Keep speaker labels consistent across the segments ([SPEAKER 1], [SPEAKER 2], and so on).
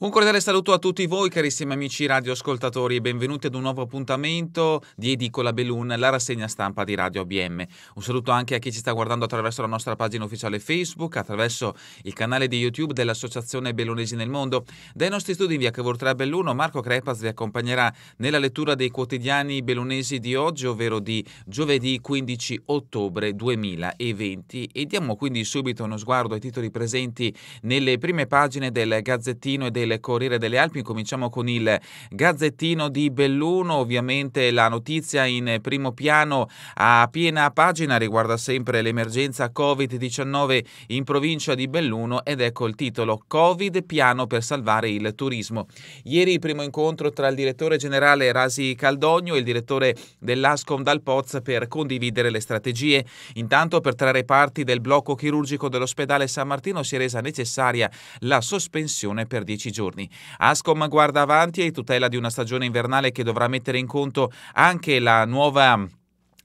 [SPEAKER 1] Un cordiale saluto a tutti voi carissimi amici radioascoltatori e benvenuti ad un nuovo appuntamento di Edicola Belun, la rassegna stampa di Radio ABM. Un saluto anche a chi ci sta guardando attraverso la nostra pagina ufficiale Facebook, attraverso il canale di YouTube dell'Associazione Bellunesi nel Mondo. Dai nostri studi in via Cavour 3 Belluno, Marco Crepaz vi accompagnerà nella lettura dei quotidiani bellunesi di oggi, ovvero di giovedì 15 ottobre 2020. E diamo quindi subito uno sguardo ai titoli presenti nelle prime pagine del Gazzettino e del del Corriere delle Alpi. Cominciamo con il Gazzettino di Belluno. Ovviamente la notizia in primo piano a piena pagina riguarda sempre l'emergenza Covid-19 in provincia di Belluno ed ecco il titolo Covid piano per salvare il turismo. Ieri il primo incontro tra il direttore generale Rasi Caldogno e il direttore dell'Ascom Dal Poz per condividere le strategie. Intanto per trarre parti del blocco chirurgico dell'ospedale San Martino si è resa necessaria la sospensione per 10 giorni giorni. Ascom guarda avanti e tutela di una stagione invernale che dovrà mettere in conto anche la nuova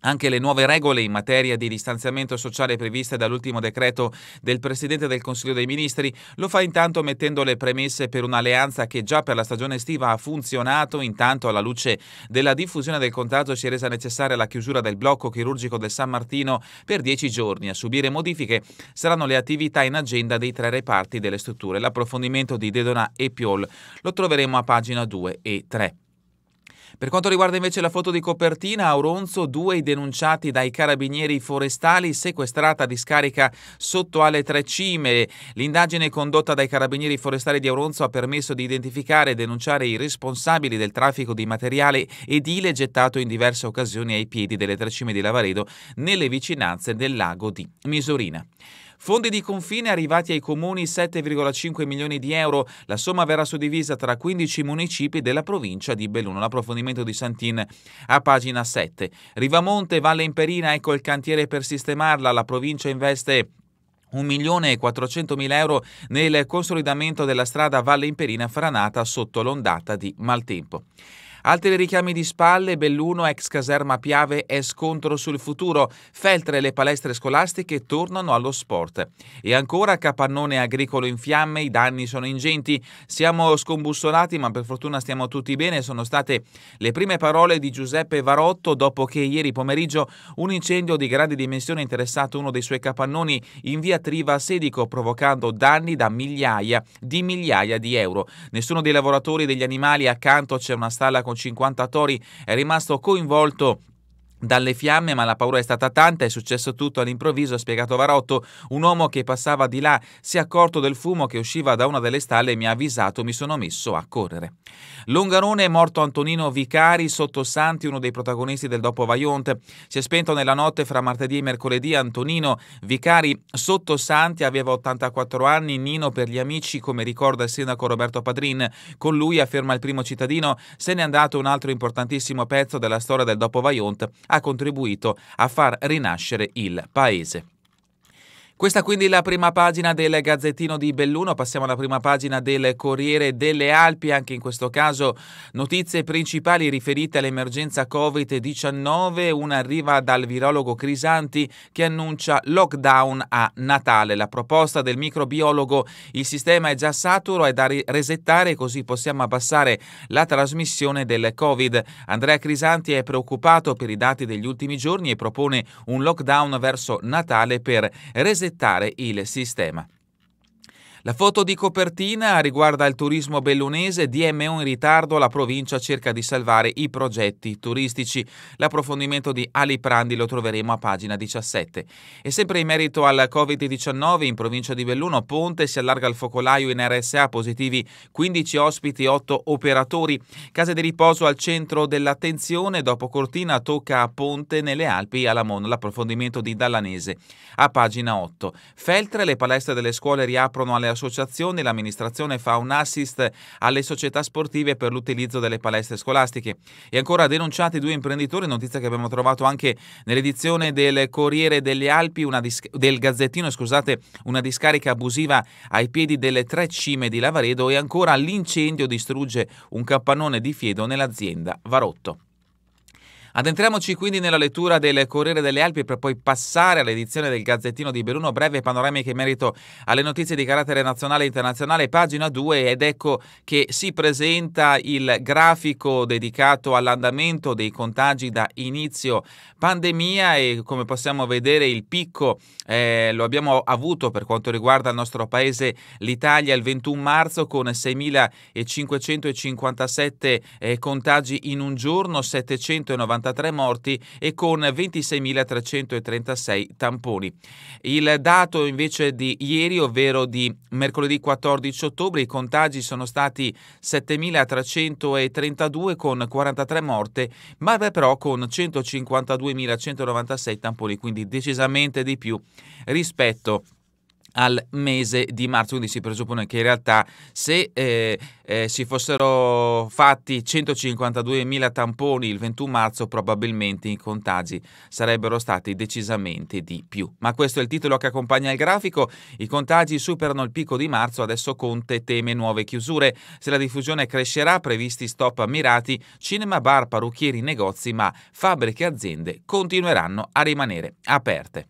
[SPEAKER 1] anche le nuove regole in materia di distanziamento sociale previste dall'ultimo decreto del Presidente del Consiglio dei Ministri lo fa intanto mettendo le premesse per un'alleanza che già per la stagione estiva ha funzionato, intanto alla luce della diffusione del contagio si è resa necessaria la chiusura del blocco chirurgico del San Martino per dieci giorni. A subire modifiche saranno le attività in agenda dei tre reparti delle strutture. L'approfondimento di Dedona e Piol lo troveremo a pagina 2 e 3. Per quanto riguarda invece la foto di copertina, a Oronzo due denunciati dai carabinieri forestali, sequestrata di scarica sotto alle tre cime. L'indagine condotta dai carabinieri forestali di Auronzo ha permesso di identificare e denunciare i responsabili del traffico di materiale edile gettato in diverse occasioni ai piedi delle tre cime di Lavaredo nelle vicinanze del lago di Misurina. Fondi di confine arrivati ai comuni 7,5 milioni di euro. La somma verrà suddivisa tra 15 municipi della provincia di Belluno. L'approfondimento di Santin a pagina 7. Rivamonte, Valle Imperina, ecco il cantiere per sistemarla. La provincia investe 1.400.000 euro nel consolidamento della strada Valle Imperina franata sotto l'ondata di maltempo. Altri richiami di spalle, Belluno, ex caserma Piave è scontro sul futuro, Feltre e le palestre scolastiche tornano allo sport. E ancora capannone agricolo in fiamme, i danni sono ingenti, siamo scombussolati ma per fortuna stiamo tutti bene, sono state le prime parole di Giuseppe Varotto dopo che ieri pomeriggio un incendio di grandi dimensioni ha interessato uno dei suoi capannoni in via Triva Sedico provocando danni da migliaia di migliaia di euro. Nessuno dei lavoratori degli animali accanto c'è una stalla con con 50 tori, è rimasto coinvolto dalle fiamme, ma la paura è stata tanta, è successo tutto all'improvviso, ha spiegato Varotto. Un uomo che passava di là si è accorto del fumo che usciva da una delle stalle e mi ha avvisato, mi sono messo a correre. Longarone è morto Antonino Vicari sotto Santi, uno dei protagonisti del dopo Vaionte. Si è spento nella notte fra martedì e mercoledì Antonino Vicari sotto Santi, aveva 84 anni, Nino per gli amici, come ricorda il sindaco Roberto Padrin. Con lui, afferma il primo cittadino, se n'è andato un altro importantissimo pezzo della storia del dopo Vaionte ha contribuito a far rinascere il paese. Questa quindi è la prima pagina del Gazzettino di Belluno, passiamo alla prima pagina del Corriere delle Alpi, anche in questo caso notizie principali riferite all'emergenza Covid-19, una arriva dal virologo Crisanti che annuncia lockdown a Natale. La proposta del microbiologo, il sistema è già saturo, è da resettare così possiamo abbassare la trasmissione del Covid. Andrea Crisanti è preoccupato per i dati degli ultimi giorni e propone un lockdown verso Natale per resettare resettare il sistema. La foto di copertina riguarda il turismo bellunese, DMO in ritardo, la provincia cerca di salvare i progetti turistici. L'approfondimento di Ali Prandi lo troveremo a pagina 17. E sempre in merito al Covid-19 in provincia di Belluno, Ponte si allarga il focolaio in RSA, positivi 15 ospiti, 8 operatori. Case di riposo al centro dell'attenzione, dopo Cortina tocca a Ponte nelle Alpi alla Mon, l'approfondimento di Dallanese. A pagina 8. Feltre le palestre delle scuole riaprono alle associazioni l'amministrazione fa un assist alle società sportive per l'utilizzo delle palestre scolastiche. E ancora denunciati due imprenditori, notizia che abbiamo trovato anche nell'edizione del Corriere delle Alpi, dis- del Gazzettino, scusate, una discarica abusiva ai piedi delle tre cime di Lavaredo e ancora l'incendio distrugge un capannone di Fiedo nell'azienda Varotto. Adentriamoci quindi nella lettura del Corriere delle Alpi per poi passare all'edizione del Gazzettino di Beruno, breve panoramica in merito alle notizie di carattere nazionale e internazionale, pagina 2 ed ecco che si presenta il grafico dedicato all'andamento dei contagi da inizio pandemia e come possiamo vedere il picco eh, lo abbiamo avuto per quanto riguarda il nostro paese l'Italia il 21 marzo con 6.557 eh, contagi in un giorno, 790 193 morti e con 26.336 tamponi. Il dato invece di ieri, ovvero di mercoledì 14 ottobre, i contagi sono stati 7.332 con 43 morte, ma però con 152.196 tamponi, quindi decisamente di più rispetto al mese di marzo, quindi si presuppone che in realtà se eh, eh, si fossero fatti 152.000 tamponi il 21 marzo probabilmente i contagi sarebbero stati decisamente di più. Ma questo è il titolo che accompagna il grafico, i contagi superano il picco di marzo, adesso Conte teme nuove chiusure, se la diffusione crescerà previsti stop ammirati, cinema, bar, parrucchieri, negozi, ma fabbriche e aziende continueranno a rimanere aperte.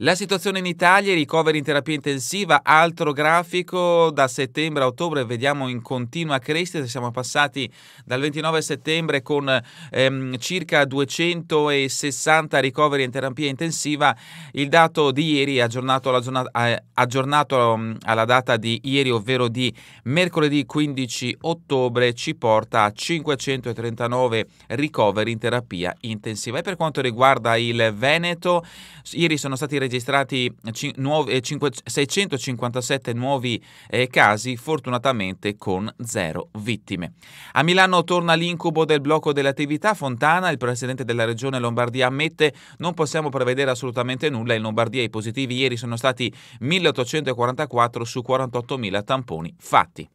[SPEAKER 1] La situazione in Italia, i ricoveri in terapia intensiva, altro grafico da settembre a ottobre, vediamo in continua crescita, siamo passati dal 29 settembre con ehm, circa 260 ricoveri in terapia intensiva, il dato di ieri aggiornato alla, giornata, eh, aggiornato mm, alla data di ieri, ovvero di mercoledì 15 ottobre, ci porta a 539 ricoveri in terapia intensiva. E per quanto riguarda il Veneto, ieri sono stati registrati registrati 657 nuovi eh, eh, casi, fortunatamente con zero vittime. A Milano torna l'incubo del blocco delle attività. Fontana, il presidente della regione Lombardia, ammette non possiamo prevedere assolutamente nulla. In Lombardia i positivi ieri sono stati 1844 su 48.000 tamponi fatti.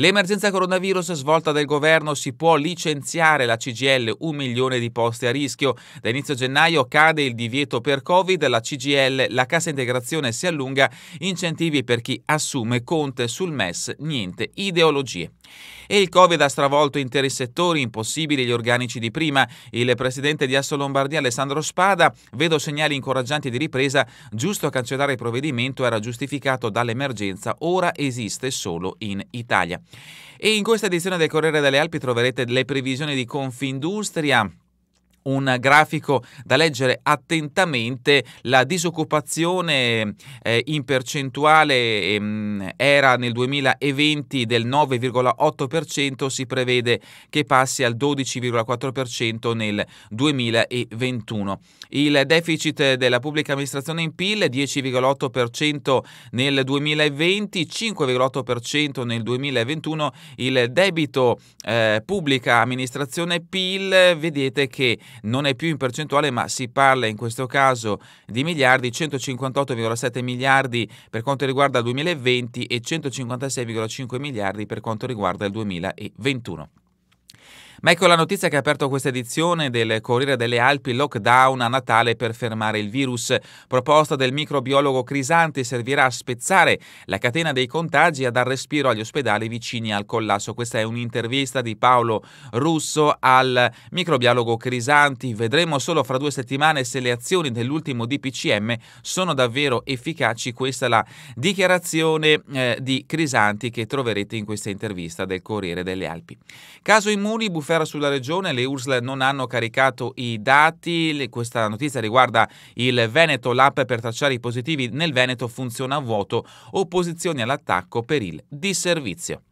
[SPEAKER 1] L'emergenza coronavirus svolta del governo si può licenziare la CGL un milione di posti a rischio. Da inizio gennaio cade il divieto per Covid, la CGL, la cassa integrazione si allunga, incentivi per chi assume, Conte sul MES, niente ideologie e il Covid ha stravolto interi settori, impossibili gli organici di prima. Il presidente di Asso Lombardia, Alessandro Spada, vedo segnali incoraggianti di ripresa, giusto cancellare il provvedimento era giustificato dall'emergenza, ora esiste solo in Italia. E in questa edizione del Corriere delle Alpi troverete le previsioni di Confindustria un grafico da leggere attentamente, la disoccupazione eh, in percentuale ehm, era nel 2020 del 9,8%, si prevede che passi al 12,4% nel 2021. Il deficit della pubblica amministrazione in PIL 10,8% nel 2020, 5,8% nel 2021, il debito eh, pubblica amministrazione PIL vedete che non è più in percentuale, ma si parla in questo caso di miliardi, 158,7 miliardi per quanto riguarda il 2020 e 156,5 miliardi per quanto riguarda il 2021. Ma ecco la notizia che ha aperto questa edizione del Corriere delle Alpi, lockdown a Natale per fermare il virus. Proposta del microbiologo Crisanti servirà a spezzare la catena dei contagi e a dar respiro agli ospedali vicini al collasso. Questa è un'intervista di Paolo Russo al microbiologo Crisanti. Vedremo solo fra due settimane se le azioni dell'ultimo DPCM sono davvero efficaci. Questa è la dichiarazione eh, di Crisanti che troverete in questa intervista del Corriere delle Alpi. Caso Immuni, buffet bufera sulla regione, le URSL non hanno caricato i dati, questa notizia riguarda il Veneto, l'app per tracciare i positivi nel Veneto funziona a vuoto, opposizioni all'attacco per il disservizio.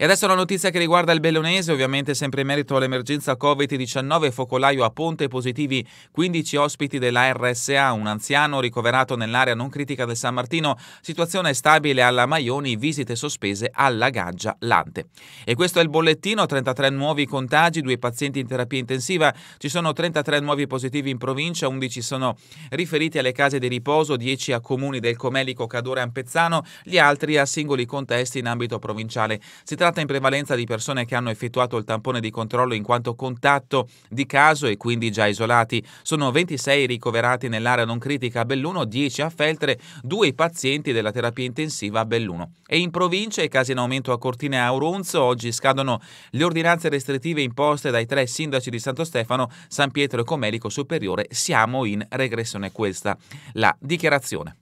[SPEAKER 1] E adesso la notizia che riguarda il Bellonese, ovviamente sempre in merito all'emergenza Covid-19, focolaio a Ponte positivi 15 ospiti della RSA, un anziano ricoverato nell'area non critica del San Martino, situazione stabile alla Maioni, visite sospese alla Gaggia Lante. E questo è il bollettino, 33 nuovi contagi, due pazienti in terapia intensiva, ci sono 33 nuovi positivi in provincia, 11 sono riferiti alle case di riposo, 10 a comuni del Comelico, Cadore e Ampezzano, gli altri a singoli contesti in ambito provinciale. Si tratta usata in prevalenza di persone che hanno effettuato il tampone di controllo in quanto contatto di caso e quindi già isolati. Sono 26 ricoverati nell'area non critica a Belluno, 10 a Feltre, 2 pazienti della terapia intensiva a Belluno. E in provincia i casi in aumento a Cortina e a Auronzo. Oggi scadono le ordinanze restrittive imposte dai tre sindaci di Santo Stefano, San Pietro e Comelico Superiore. Siamo in regressione questa. La dichiarazione.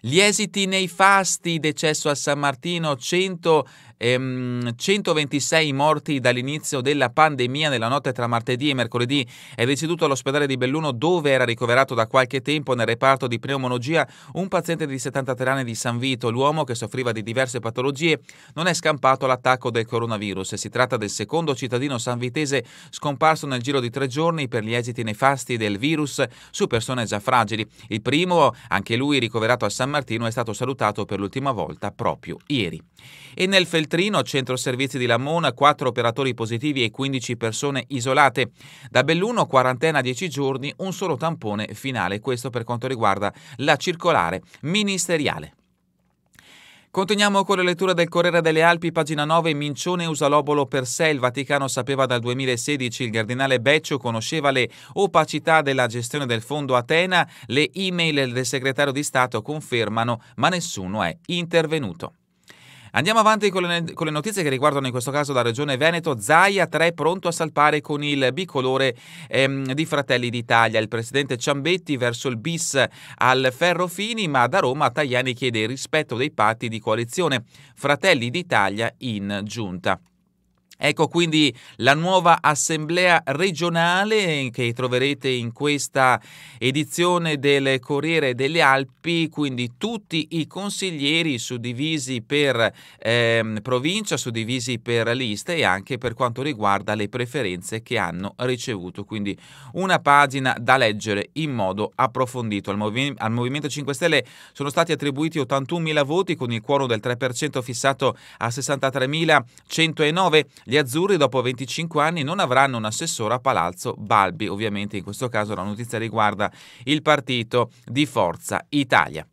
[SPEAKER 1] Gli esiti nei fasti, decesso a San Martino, 100 ehm, 126 morti dall'inizio della pandemia. Nella notte tra martedì e mercoledì è deceduto all'ospedale di Belluno dove era ricoverato da qualche tempo nel reparto di pneumologia un paziente di 73 anni di San Vito. L'uomo che soffriva di diverse patologie non è scampato all'attacco del coronavirus. Si tratta del secondo cittadino sanvitese scomparso nel giro di tre giorni per gli esiti nefasti del virus su persone già fragili. Il primo, anche lui ricoverato a San Martino, è stato salutato per l'ultima volta proprio ieri. E nel Feltrino, centro servizi di Lamona, 4 operatori positivi e 15 persone isolate. Da Belluno, quarantena 10 giorni, un solo tampone finale. Questo per quanto riguarda la circolare ministeriale. Continuiamo con la lettura del Corriere delle Alpi, pagina 9, Mincione Usalobolo per sé. Il Vaticano sapeva dal 2016, il cardinale Beccio conosceva le opacità della gestione del fondo Atena, le email del segretario di Stato confermano, ma nessuno è intervenuto. Andiamo avanti con le, con le, notizie che riguardano in questo caso la regione Veneto. Zaia 3 pronto a salpare con il bicolore ehm, di Fratelli d'Italia. Il presidente Ciambetti verso il bis al Ferrofini, ma da Roma Tajani chiede il rispetto dei patti di coalizione. Fratelli d'Italia in giunta. Ecco quindi la nuova assemblea regionale che troverete in questa edizione del Corriere delle Alpi, quindi tutti i consiglieri suddivisi per eh, provincia, suddivisi per liste e anche per quanto riguarda le preferenze che hanno ricevuto. Quindi una pagina da leggere in modo approfondito. Al, Movi- al Movimento 5 Stelle sono stati attribuiti 81.000 voti con il quorum del 3% fissato a 63.109. Gli azzurri dopo 25 anni non avranno un assessore a Palazzo Balbi, ovviamente in questo caso la notizia riguarda il partito di Forza Italia.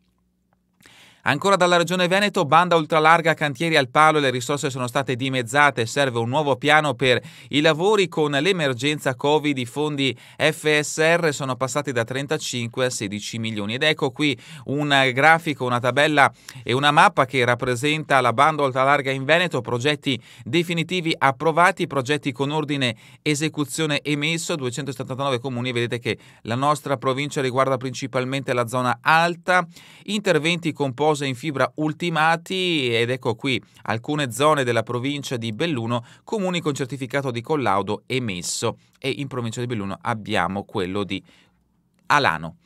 [SPEAKER 1] Ancora dalla Regione Veneto, banda ultralarga cantieri al palo, le risorse sono state dimezzate, serve un nuovo piano per i lavori con l'emergenza Covid, i fondi FSR sono passati da 35 a 16 milioni ed ecco qui un grafico, una tabella e una mappa che rappresenta la banda ultralarga in Veneto, progetti definitivi approvati, progetti con ordine esecuzione emesso, 279 comuni, vedete che la nostra provincia riguarda principalmente la zona alta, interventi composti posa in fibra ultimati ed ecco qui alcune zone della provincia di Belluno comuni con certificato di collaudo emesso e in provincia di Belluno abbiamo quello di Alano.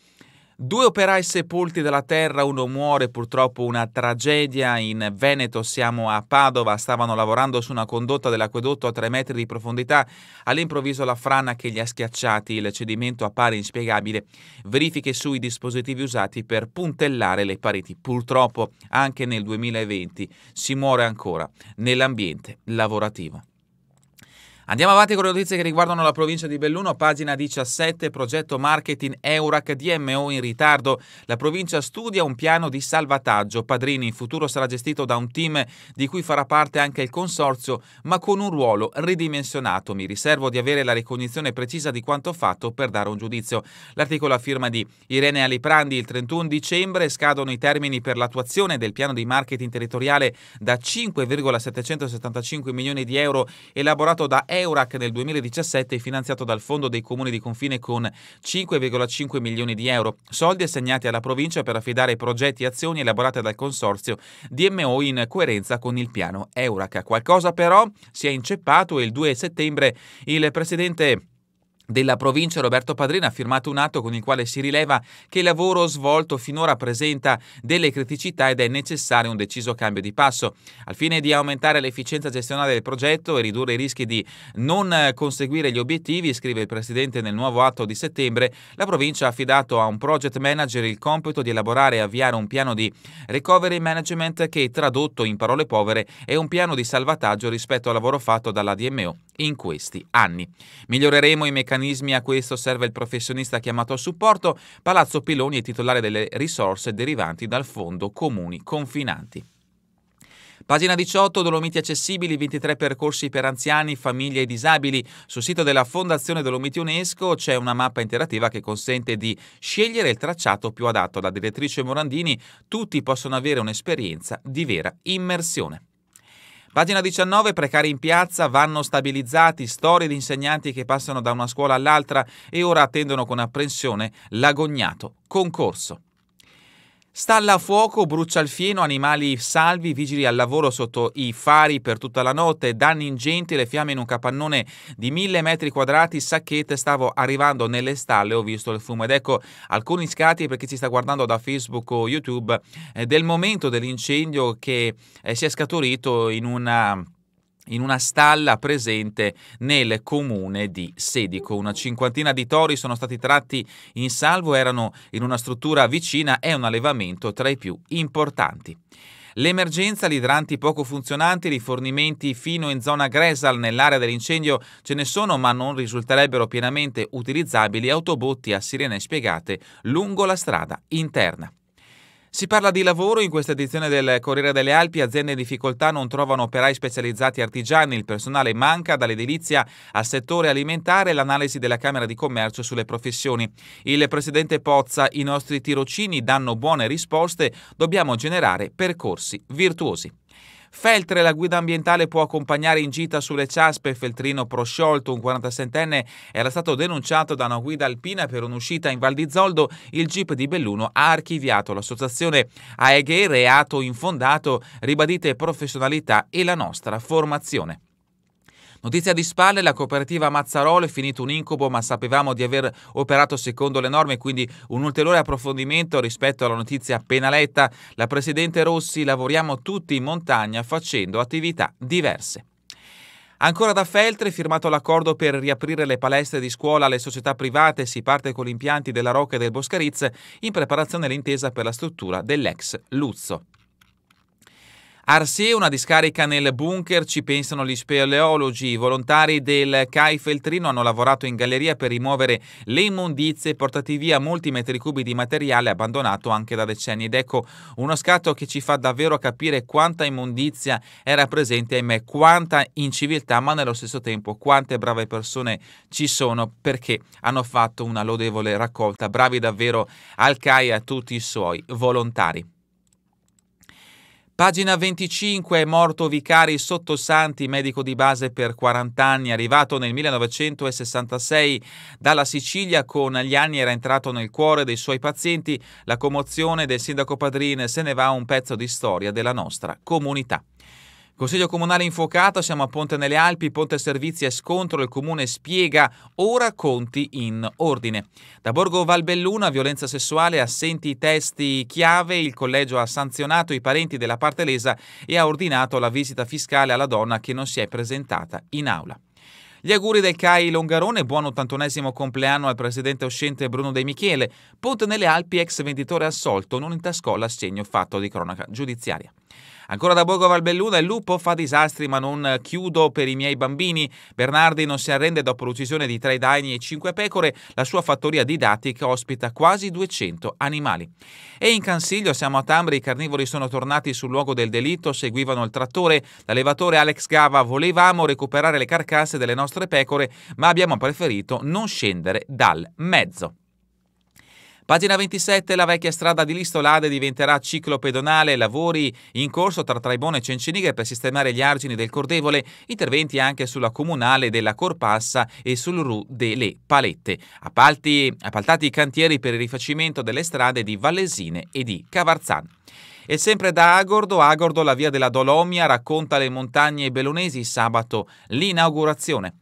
[SPEAKER 1] Due operai sepolti dalla terra, uno muore, purtroppo una tragedia. In Veneto siamo a Padova, stavano lavorando su una condotta dell'acquedotto a 3 metri di profondità. All'improvviso la frana che li ha schiacciati, il cedimento appare inspiegabile. Verifiche sui dispositivi usati per puntellare le pareti. Purtroppo anche nel 2020 si muore ancora nell'ambiente lavorativo. Andiamo avanti con le notizie che riguardano la provincia di Belluno, pagina 17, progetto marketing Eurac DMO in ritardo. La provincia studia un piano di salvataggio. Padrini in futuro sarà gestito da un team di cui farà parte anche il consorzio, ma con un ruolo ridimensionato. Mi riservo di avere la ricognizione precisa di quanto fatto per dare un giudizio. L'articolo a firma di Irene Aliprandi, il 31 dicembre scadono i termini per l'attuazione del piano di marketing territoriale da 5,775 milioni di euro elaborato da Eurac Eurac nel 2017 è finanziato dal Fondo dei Comuni di Confine con 5,5 milioni di euro, soldi assegnati alla provincia per affidare progetti e azioni elaborate dal consorzio DMO in coerenza con il piano Eurac. Qualcosa però si è inceppato e il 2 settembre il presidente della provincia Roberto Padrino ha firmato un atto con il quale si rileva che il lavoro svolto finora presenta delle criticità ed è necessario un deciso cambio di passo. Al fine di aumentare l'efficienza gestionale del progetto e ridurre i rischi di non conseguire gli obiettivi, scrive il Presidente nel nuovo atto di settembre, la provincia ha affidato a un project manager il compito di elaborare e avviare un piano di recovery management che, tradotto in parole povere, è un piano di salvataggio rispetto al lavoro fatto dalla DMO in questi anni. Miglioreremo i meccanismi, a questo serve il professionista chiamato a supporto. Palazzo Piloni è titolare delle risorse derivanti dal Fondo Comuni Confinanti. Pagina 18, Dolomiti accessibili, 23 percorsi per anziani, famiglie e disabili. Sul sito della Fondazione Dolomiti UNESCO c'è una mappa interattiva che consente di scegliere il tracciato più adatto. Da direttrice Morandini, tutti possono avere un'esperienza di vera immersione. Pagina 19, precari in piazza, vanno stabilizzati, storie di insegnanti che passano da una scuola all'altra e ora attendono con apprensione l'agognato concorso. Stalla a fuoco, brucia il fieno, animali salvi, vigili al lavoro sotto i fari per tutta la notte, danni ingenti, le fiamme in un capannone di mille metri quadrati, sacchette, stavo arrivando nelle stalle, ho visto il fumo ed ecco alcuni scatti per chi ci sta guardando da Facebook o YouTube eh, del momento dell'incendio che eh, si è scaturito in una in una stalla presente nel comune di Sedico. Una cinquantina di tori sono stati tratti in salvo, erano in una struttura vicina è un allevamento tra i più importanti. L'emergenza, gli idranti poco funzionanti, i rifornimenti fino in zona Gresal nell'area dell'incendio ce ne sono ma non risulterebbero pienamente utilizzabili autobotti a sirene spiegate lungo la strada interna. Si parla di lavoro in questa edizione del Corriere delle Alpi, aziende in difficoltà non trovano operai specializzati artigiani, il personale manca dall'edilizia al settore alimentare l'analisi della Camera di Commercio sulle professioni. Il presidente Pozza, i nostri tirocini danno buone risposte, dobbiamo generare percorsi virtuosi. Feltre, la guida ambientale, può accompagnare in gita sulle ciaspe Feltrino Prosciolto, un 47enne, era stato denunciato da una guida alpina per un'uscita in Val di Zoldo. Il GIP di Belluno ha archiviato l'associazione AEGE, reato infondato, ribadite professionalità e la nostra formazione. Notizia di spalle, la cooperativa Mazzarolo è finito un incubo, ma sapevamo di aver operato secondo le norme, quindi un ulteriore approfondimento rispetto alla notizia appena letta. La Presidente Rossi, lavoriamo tutti in montagna facendo attività diverse. Ancora da Feltre, firmato l'accordo per riaprire le palestre di scuola alle società private, si parte con gli impianti della Rocca e del Boscariz in preparazione all'intesa per la struttura dell'ex Luzzo. Arsè, una discarica nel bunker, ci pensano gli speleologi. I volontari del CAI Feltrino hanno lavorato in galleria per rimuovere le immondizie e portati via molti metri cubi di materiale abbandonato anche da decenni. Ed ecco uno scatto che ci fa davvero capire quanta immondizia era presente e me, quanta inciviltà, ma nello stesso tempo quante brave persone ci sono perché hanno fatto una lodevole raccolta. Bravi davvero al CAI e a tutti i suoi volontari. Pagina 25 morto Vicari Sottosanti, medico di base per 40 anni, arrivato nel 1966 dalla Sicilia, con gli anni era entrato nel cuore dei suoi pazienti, la commozione del sindaco Padrine se ne va un pezzo di storia della nostra comunità. Consiglio comunale infuocato, siamo a Ponte nelle Alpi, Ponte Servizi e scontro, il comune spiega ora conti in ordine. Da Borgo Valbelluna, violenza sessuale, assenti i testi chiave, il collegio ha sanzionato i parenti della parte lesa e ha ordinato la visita fiscale alla donna che non si è presentata in aula. Gli auguri del CAI Longarone, buon 81 compleanno al presidente uscente Bruno De Michele. Ponte nelle Alpi, ex venditore assolto, non intascò l'assegno fatto di cronaca giudiziaria. Ancora da Borgo Valbelluna, il lupo fa disastri ma non chiudo per i miei bambini. Bernardi non si arrende dopo l'uccisione di tre daini e cinque pecore, la sua fattoria didattica ospita quasi 200 animali. E in Cansiglio siamo a Tambri, i carnivori sono tornati sul luogo del delitto, seguivano il trattore, l'allevatore Alex Gava volevamo recuperare le carcasse delle nostre pecore, ma abbiamo preferito non scendere dal mezzo. Pagina 27, la vecchia strada di Listolade diventerà ciclopedonale, lavori in corso tra Traibone e Cenciniga per sistemare gli argini del Cordevole, interventi anche sulla comunale della Corpassa e sul Rue delle Palette. Appalti, appaltati i cantieri per il rifacimento delle strade di Vallesine e di Cavarzan. E sempre da Agordo, Agordo la via della Dolomia racconta le montagne belonesi sabato l'inaugurazione.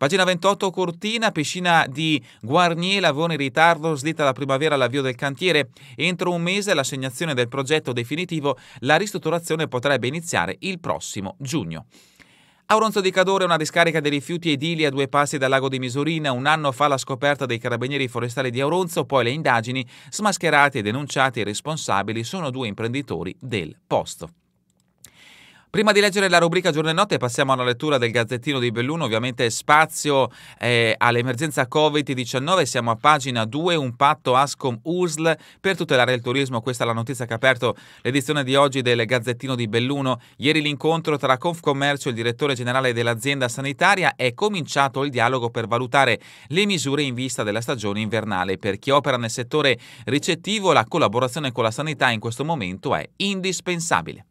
[SPEAKER 1] Pagina 28 Cortina, piscina di Guarnier, lavoro in ritardo, slitta la primavera all'avvio del cantiere. Entro un mese l'assegnazione del progetto definitivo, la ristrutturazione potrebbe iniziare il prossimo giugno. Auronzo di Cadore, una discarica dei rifiuti edili a due passi dal lago di Misurina, un anno fa la scoperta dei carabinieri forestali di Auronzo, poi le indagini, smascherati e denunciati i responsabili sono due imprenditori del posto. Prima di leggere la rubrica giorno e notte passiamo alla lettura del Gazzettino di Belluno, ovviamente spazio eh, all'emergenza Covid-19, siamo a pagina 2, un patto Ascom-USL per tutelare il turismo, questa è la notizia che ha aperto l'edizione di oggi del Gazzettino di Belluno. Ieri l'incontro tra Confcommercio e il direttore generale dell'azienda sanitaria è cominciato il dialogo per valutare le misure in vista della stagione invernale. Per chi opera nel settore ricettivo la collaborazione con la sanità in questo momento è indispensabile.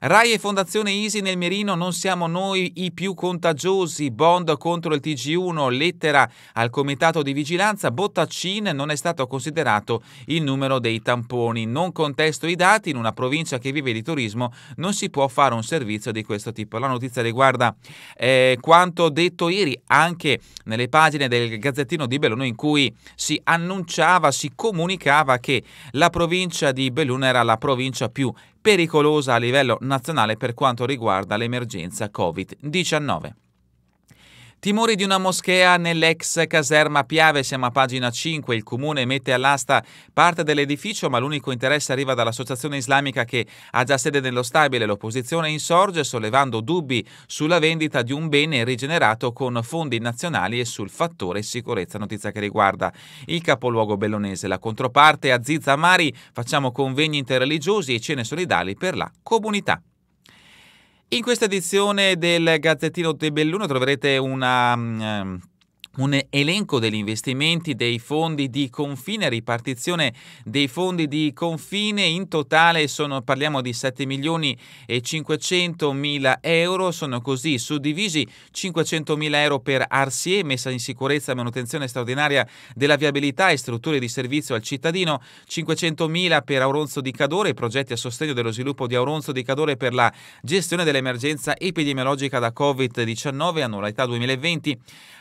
[SPEAKER 1] Rai e Fondazione Isi nel Merino non siamo noi i più contagiosi, bond contro il TG1, lettera al comitato di vigilanza, Bottaccin non è stato considerato il numero dei tamponi. Non contesto i dati, in una provincia che vive di turismo non si può fare un servizio di questo tipo. La notizia riguarda eh, quanto detto ieri anche nelle pagine del Gazzettino di Belluno in cui si annunciava, si comunicava che la provincia di Belluno era la provincia più pericolosa a livello nazionale per quanto riguarda l'emergenza Covid-19. Timori di una moschea nell'ex caserma Piave, siamo a pagina 5, il comune mette all'asta parte dell'edificio ma l'unico interesse arriva dall'associazione islamica che ha già sede nello stabile. L'opposizione insorge sollevando dubbi sulla vendita di un bene rigenerato con fondi nazionali e sul fattore sicurezza, notizia che riguarda il capoluogo bellonese. La controparte a Zizza facciamo convegni interreligiosi e cene solidali per la comunità. In questa edizione del Gazzettino Belluno troverete una um, un elenco degli investimenti dei fondi di confine, ripartizione dei fondi di confine, in totale sono, parliamo di 7 milioni e 500 mila euro, sono così suddivisi 500 mila euro per Arsie, messa in sicurezza e manutenzione straordinaria della viabilità e strutture di servizio al cittadino, 500 mila per Auronzo di Cadore, progetti a sostegno dello sviluppo di Auronzo di Cadore per la gestione dell'emergenza epidemiologica da Covid-19 annualità 2020,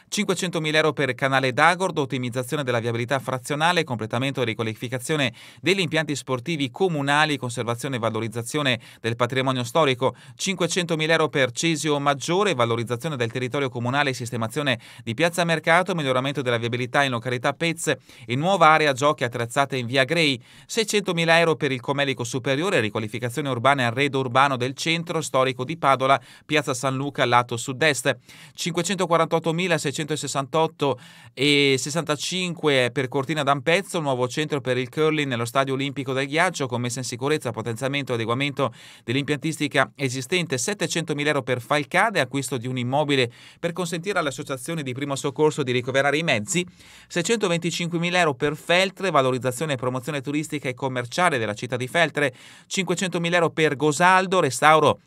[SPEAKER 1] 500.000 euro per canale d'Agordo, ottimizzazione della viabilità frazionale, completamento e riqualificazione degli impianti sportivi comunali, conservazione e valorizzazione del patrimonio storico, 500.000 euro per Cesio Maggiore, valorizzazione del territorio comunale e sistemazione di Piazza Mercato, miglioramento della viabilità in località Pez e nuova area giochi attrezzata in via Grey, 600.000 euro per il Comelico Superiore, riqualificazione urbana e arredo urbano del centro storico di Padola, Piazza San Luca, lato sud-est, 548.600 1968 e 65 per Cortina d'Ampezzo, nuovo centro per il curling nello Stadio Olimpico del Ghiaccio, con messa in sicurezza, potenziamento e adeguamento dell'impiantistica esistente, 700.000 euro per Falcade, acquisto di un immobile per consentire all'associazione di primo soccorso di ricoverare i mezzi, 625.000 euro per Feltre, valorizzazione e promozione turistica e commerciale della città di Feltre, 500.000 euro per Gosaldo, restauro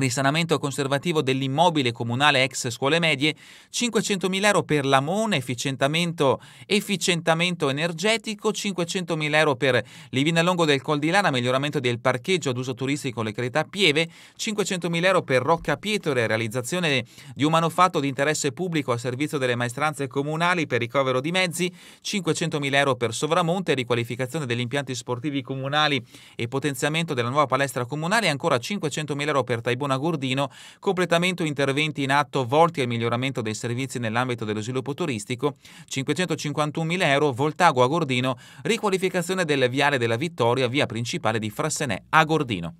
[SPEAKER 1] risanamento conservativo dell'immobile comunale ex scuole medie, 500.000 euro per Lamone, efficientamento, efficientamento energetico, 500.000 euro per Livina Longo del Col di Lana, miglioramento del parcheggio ad uso turistico Le Creta Pieve, 500.000 euro per Rocca Pietore, realizzazione di un manufatto di interesse pubblico a servizio delle maestranze comunali per ricovero di mezzi, 500.000 euro per Sovramonte, riqualificazione degli impianti sportivi comunali e potenziamento della nuova palestra comunale, ancora 500.000 euro per Taibo Bonagordino, completamento interventi in atto volti al miglioramento dei servizi nell'ambito dello sviluppo turistico, 551.000 euro Voltago a Gordino, riqualificazione del viale della Vittoria, via principale di Frassenè a Gordino.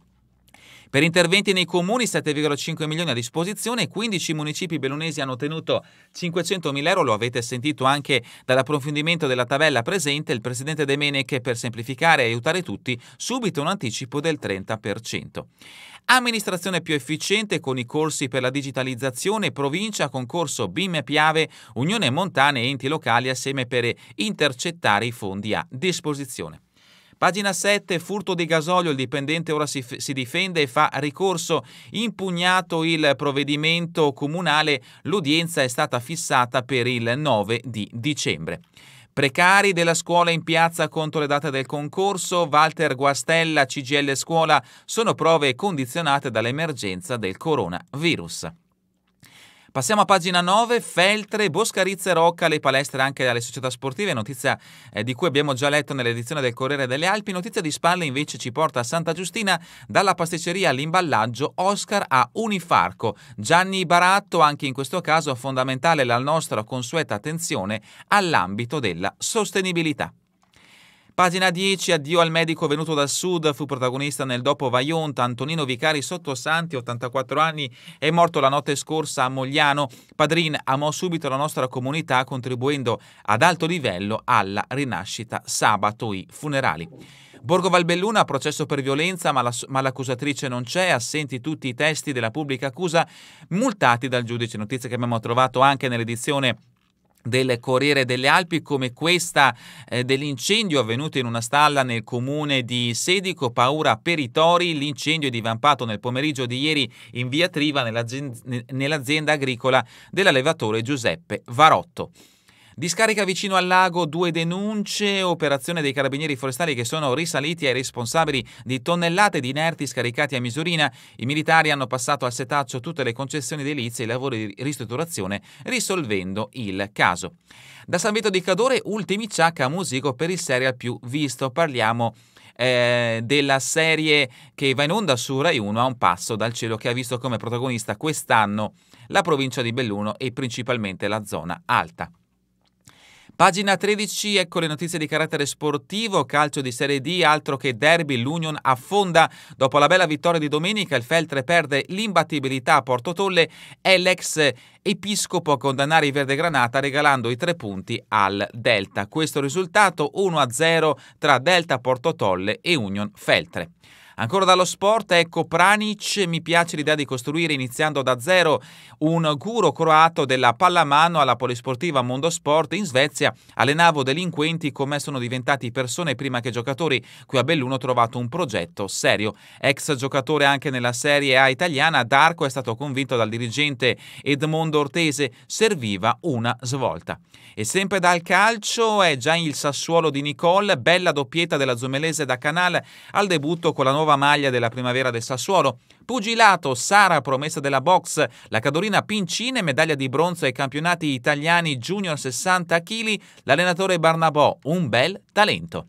[SPEAKER 1] Per interventi nei comuni 7,5 milioni a disposizione, 15 municipi bellunesi hanno ottenuto 500 mila euro, lo avete sentito anche dall'approfondimento della tabella presente, il presidente De Menech per semplificare e aiutare tutti, subito un anticipo del 30%. Amministrazione più efficiente con i corsi per la digitalizzazione, provincia, concorso BIM e Piave, Unione Montane e enti locali assieme per intercettare i fondi a disposizione. Pagina 7, furto di gasolio, il dipendente ora si, si difende e fa ricorso, impugnato il provvedimento comunale, l'udienza è stata fissata per il 9 di dicembre. Precari della scuola in piazza contro le date del concorso, Walter Guastella, CGL Scuola, sono prove condizionate dall'emergenza del coronavirus. Passiamo a pagina 9, Feltre, Boscarizze, Rocca, le palestre anche alle società sportive, notizia eh, di cui abbiamo già letto nell'edizione del Corriere delle Alpi, notizia di spalle invece ci porta a Santa Giustina, dalla pasticceria all'imballaggio, Oscar a Unifarco. Gianni Baratto, anche in questo caso fondamentale la nostra consueta attenzione all'ambito della sostenibilità. Pagina 10, addio al medico venuto dal sud, fu protagonista nel dopo Vaionta, Antonino Vicari Sottosanti, 84 anni, è morto la notte scorsa a Mogliano. Padrin amò subito la nostra comunità contribuendo ad alto livello alla rinascita sabato i funerali. Borgo Valbelluna, processo per violenza, ma, la, ma, l'accusatrice non c'è, assenti tutti i testi della pubblica accusa, multati dal giudice. Notizia che abbiamo trovato anche nell'edizione del Corriere delle Alpi come questa eh, dell'incendio avvenuto in una stalla nel comune di Sedico, paura per i tori, l'incendio è divampato nel pomeriggio di ieri in via Triva nell'azienda agricola dell'allevatore Giuseppe Varotto. Discarica vicino al lago, due denunce, operazione dei carabinieri forestali che sono risaliti ai responsabili di tonnellate di inerti scaricati a Misurina. I militari hanno passato al setaccio tutte le concessioni edilizie e i lavori di ristrutturazione, risolvendo il caso. Da San Vito di Cadore, ultimi ciak a Musico per il serial più visto. Parliamo eh, della serie che va in onda su Rai 1 a un passo dal cielo che ha visto come protagonista quest'anno la provincia di Belluno e principalmente la zona alta. Pagina 13, ecco le notizie di carattere sportivo, calcio di Serie D, altro che derby, l'Union affonda. Dopo la bella vittoria di domenica, il Feltre perde l'imbattibilità a Porto Tolle e l'ex episcopo a condannare i Verde Granata regalando i tre punti al Delta. Questo risultato 1-0 tra Delta Porto Tolle e Union Feltre. Ancora dallo sport, ecco Pranic, mi piace l'idea di costruire iniziando da zero un guru croato della pallamano alla polisportiva Mondo Sport in Svezia, allenavo delinquenti come sono diventati persone prima che giocatori. Qui a Belluno ho trovato un progetto serio. Ex giocatore anche nella Serie A italiana, Darco è stato convinto dal dirigente Edmondo Ortese, serviva una svolta. E sempre dal calcio è già il Sassuolo di Nicole, bella doppietta della Zumelese da Canal al debutto con la nuova nuova maglia della primavera del Sassuolo. Pugilato, Sara, promessa della box, la Cadorina Pincine, medaglia di bronzo ai campionati italiani junior 60 kg, l'allenatore Barnabò, un bel talento.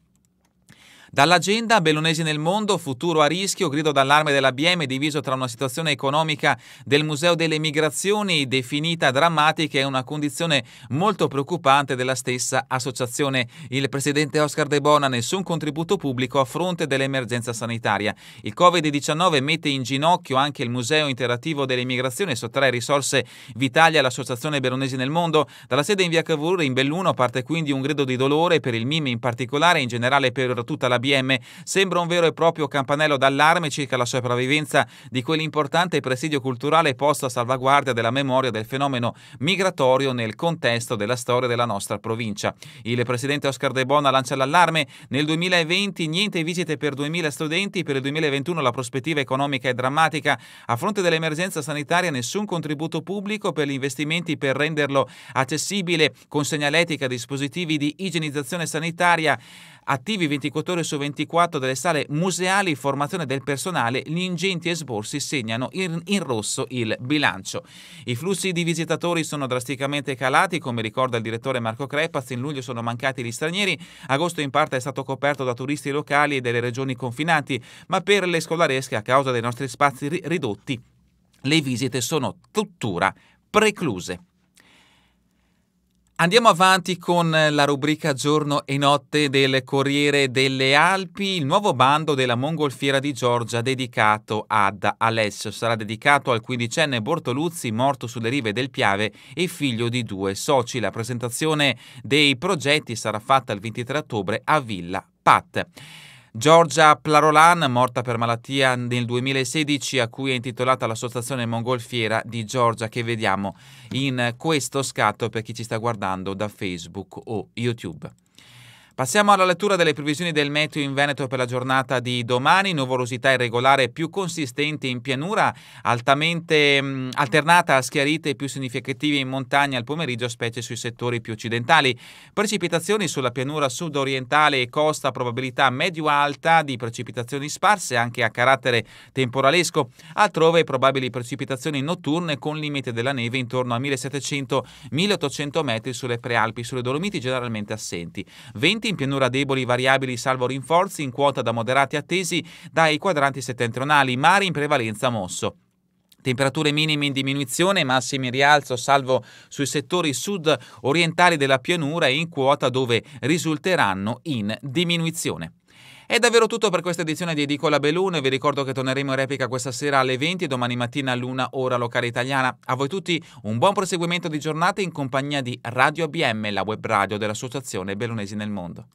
[SPEAKER 1] Dall'agenda Bellunesi nel mondo, futuro a rischio, grido d'allarme della BM diviso tra una situazione economica del Museo delle Migrazioni definita drammatica e una condizione molto preoccupante della stessa associazione. Il presidente Oscar De Bona nessun contributo pubblico a fronte dell'emergenza sanitaria. Il Covid-19 mette in ginocchio anche il Museo Interattivo delle Migrazioni e sottrae risorse vitali all'Associazione Bellunesi nel mondo. Dalla sede in via Cavour in Belluno parte quindi un grido di dolore per il MIM in particolare e in generale per tutta la BM sembra un vero e proprio campanello d'allarme circa la sopravvivenza di quell'importante presidio culturale posto a salvaguardia della memoria del fenomeno migratorio nel contesto della storia della nostra provincia. Il presidente Oscar De Bona lancia l'allarme nel 2020 niente visite per 2000 studenti, per il 2021 la prospettiva economica è drammatica, a fronte dell'emergenza sanitaria nessun contributo pubblico per gli investimenti per renderlo accessibile con segnaletica, dispositivi di igienizzazione sanitaria attivi 24 ore su 24 delle sale museali, formazione del personale, gli ingenti esborsi segnano in, in rosso il bilancio. I flussi di visitatori sono drasticamente calati, come ricorda il direttore Marco Crepaz, in luglio sono mancati gli stranieri, agosto in parte è stato coperto da turisti locali e delle regioni confinanti, ma per le scolaresche a causa dei nostri spazi ridotti le visite sono tuttora precluse. Andiamo avanti con la rubrica giorno e notte del Corriere delle Alpi, il nuovo bando della mongolfiera di Giorgia dedicato ad Alessio. Sarà dedicato al quindicenne Bortoluzzi morto sulle rive del Piave e figlio di due soci. La presentazione dei progetti sarà fatta il 23 ottobre a Villa Pat. Giorgia Plarolan, morta per malattia nel 2016, a cui è intitolata l'associazione mongolfiera di Giorgia che vediamo in questo scatto per chi ci sta guardando da Facebook o YouTube. Passiamo alla lettura delle previsioni del meteo in Veneto per la giornata di domani. Nuvolosità irregolare più consistente in pianura, altamente mh, mm, alternata a schiarite più significative in montagna al pomeriggio, specie sui settori più occidentali. Precipitazioni sulla pianura sud-orientale e costa, probabilità medio-alta di precipitazioni sparse anche a carattere temporalesco. Altrove probabili precipitazioni notturne con limite della neve intorno a 1700-1800 metri sulle prealpi, sulle Dolomiti generalmente assenti. 20 presenti, in pianura deboli variabili salvo rinforzi in quota da moderati attesi dai quadranti settentrionali, mari in prevalenza mosso. Temperature minime in diminuzione, massimi in rialzo, salvo sui settori sud-orientali della pianura e in quota dove risulteranno in diminuzione. È davvero tutto per questa edizione di Edicola Belluno vi ricordo che torneremo in replica questa sera alle 20 e domani mattina a luna ora locale italiana. A voi tutti un buon proseguimento di giornata in compagnia di Radio ABM, la web radio dell'Associazione Belunesi nel Mondo.